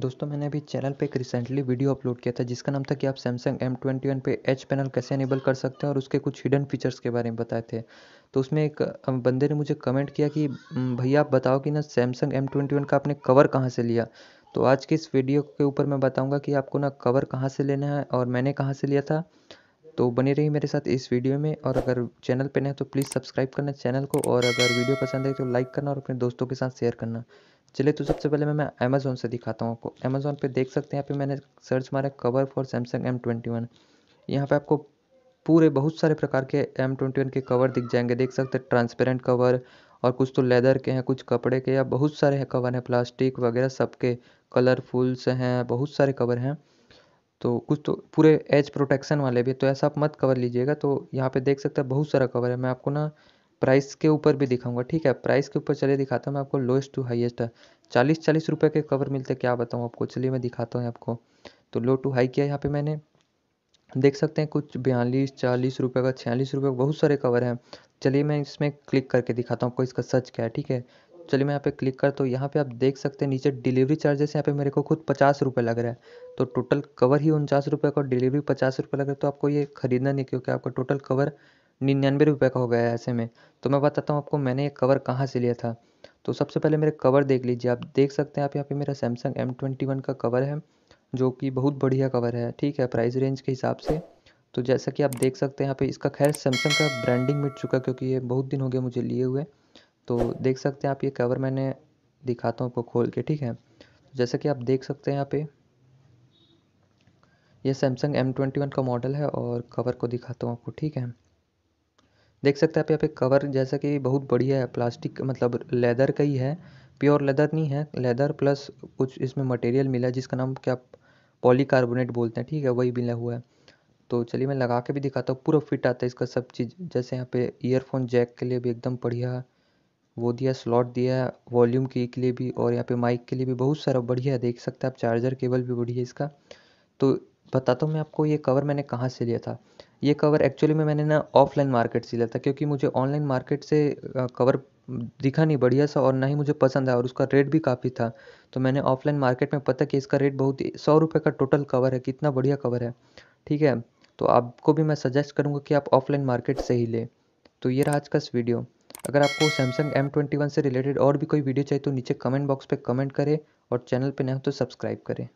दोस्तों मैंने अभी चैनल पे एक रिसेंटली वीडियो अपलोड किया था जिसका नाम था कि आप सैमसंग एम ट्वेंटी वन पे एच पैनल कैसे एनेबल कर सकते हैं और उसके कुछ हिडन फीचर्स के बारे में बताए थे तो उसमें एक बंदे ने मुझे कमेंट किया कि भैया आप बताओ कि ना सैमसंग एम ट्वेंटी वन का आपने कवर कहाँ से लिया तो आज के इस वीडियो के ऊपर मैं बताऊँगा कि आपको ना कवर कहाँ से लेना है और मैंने कहाँ से लिया था तो बने रही मेरे साथ इस वीडियो में और अगर चैनल पर नहीं तो प्लीज़ सब्सक्राइब करना चैनल को और अगर वीडियो पसंद है तो लाइक करना और अपने दोस्तों के साथ शेयर करना चलिए तो सबसे पहले मैं अमेज़ोन से दिखाता हूँ आपको अमेज़ोन पे देख सकते हैं यहाँ पे मैंने सर्च मारा cover for Samsung M twenty one यहाँ पर आपको पूरे बहुत सारे प्रकार के एम ट्वेंटी वन के कवर दिख जाएंगे देख सकते हैं ट्रांसपेरेंट कवर और कुछ तो लेदर के हैं कुछ कपड़े के या बहुत सारे हैं कवर हैं प्लास्टिक वगैरह सबके कलरफुल्स हैं बहुत सारे कवर हैं तो कुछ तो पूरे एज प्रोटेक्शन वाले भी तो ऐसा आप मत कवर लीजिएगा तो यहाँ पे देख सकते हैं बहुत सारा कवर है मैं आपको ना प्राइस के ऊपर भी दिखाऊंगा ठीक है प्राइस के ऊपर चलिए दिखाता हूँ मैं आपको लोएस्ट टू हाईएस्ट है चालीस चालीस रुपये के कवर मिलते क्या बताऊँ आपको चलिए मैं दिखाता हूँ आपको तो लो टू हाई किया यहाँ पे मैंने देख सकते हैं कुछ बयालीस चालीस रुपये का छियालीस रुपये का बहुत सारे कवर हैं चलिए मैं इसमें क्लिक करके दिखाता हूँ आपको इसका सच क्या है ठीक है चलिए मैं यहाँ पे क्लिक कर तो यहाँ पे आप देख सकते हैं नीचे डिलीवरी चार्जेस यहाँ पे मेरे को खुद पचास रुपये लग रहा है तो टोटल कवर ही उनचास रुपये का डिलीवरी पचास रुपये लग रहा है तो आपको ये खरीदना नहीं क्योंकि आपका टोटल कवर निन्यानवे रुपये का हो गया है ऐसे में तो मैं बताता हूँ आपको मैंने ये कवर कहाँ से लिया था तो सबसे पहले मेरे कवर देख लीजिए आप देख सकते हैं आप यहाँ पे मेरा सैमसंग एम ट्वेंटी वन का कवर है जो कि बहुत बढ़िया कवर है ठीक है प्राइस रेंज के हिसाब से तो जैसा कि आप देख सकते हैं यहाँ पे इसका खैर सैमसंग का ब्रांडिंग मिट चुका क्योंकि ये बहुत दिन हो गया मुझे लिए हुए तो देख सकते हैं आप ये कवर मैंने दिखाता हूँ आपको खोल के ठीक है जैसा कि आप देख सकते हैं यहाँ पे यह सैमसंग एम ट्वेंटी वन का मॉडल है और कवर को दिखाता हूँ आपको ठीक है देख सकते हैं आप यहाँ पे कवर जैसा कि बहुत बढ़िया है प्लास्टिक मतलब लेदर का ही है प्योर लेदर नहीं है लेदर प्लस कुछ इसमें मटेरियल मिला है जिसका नाम क्या पॉलीकार्बोनेट बोलते हैं ठीक है वही मिला हुआ है तो चलिए मैं लगा के भी दिखाता हूँ पूरा फिट आता है इसका सब चीज़ जैसे यहाँ पे ईयरफोन जैक के लिए भी एकदम बढ़िया वो दिया स्लॉट दिया है वॉल्यूम की के लिए भी और यहाँ पे माइक के लिए भी बहुत सारा बढ़िया है देख सकते हैं आप चार्जर केबल भी बढ़िया इसका तो बताता हूँ मैं आपको ये कवर मैंने कहाँ से लिया था ये कवर एक्चुअली में मैंने ना ऑफ़लाइन मार्केट से लिया था क्योंकि मुझे ऑनलाइन मार्केट से कवर दिखा नहीं बढ़िया सा और ना ही मुझे पसंद आया और उसका रेट भी काफ़ी था तो मैंने ऑफ़लाइन मार्केट में पता कि इसका रेट बहुत ही सौ रुपये का टोटल कवर है कितना बढ़िया कवर है ठीक है तो आपको भी मैं सजेस्ट करूँगा कि आप ऑफ़लाइन मार्केट से ही लें तो ये रहा आज का वीडियो अगर आपको सैमसंग एम ट्वेंटी वन से रिलेटेड और भी कोई वीडियो चाहिए तो नीचे कमेंट बॉक्स पर कमेंट करें और चैनल पर नए हो तो सब्सक्राइब करें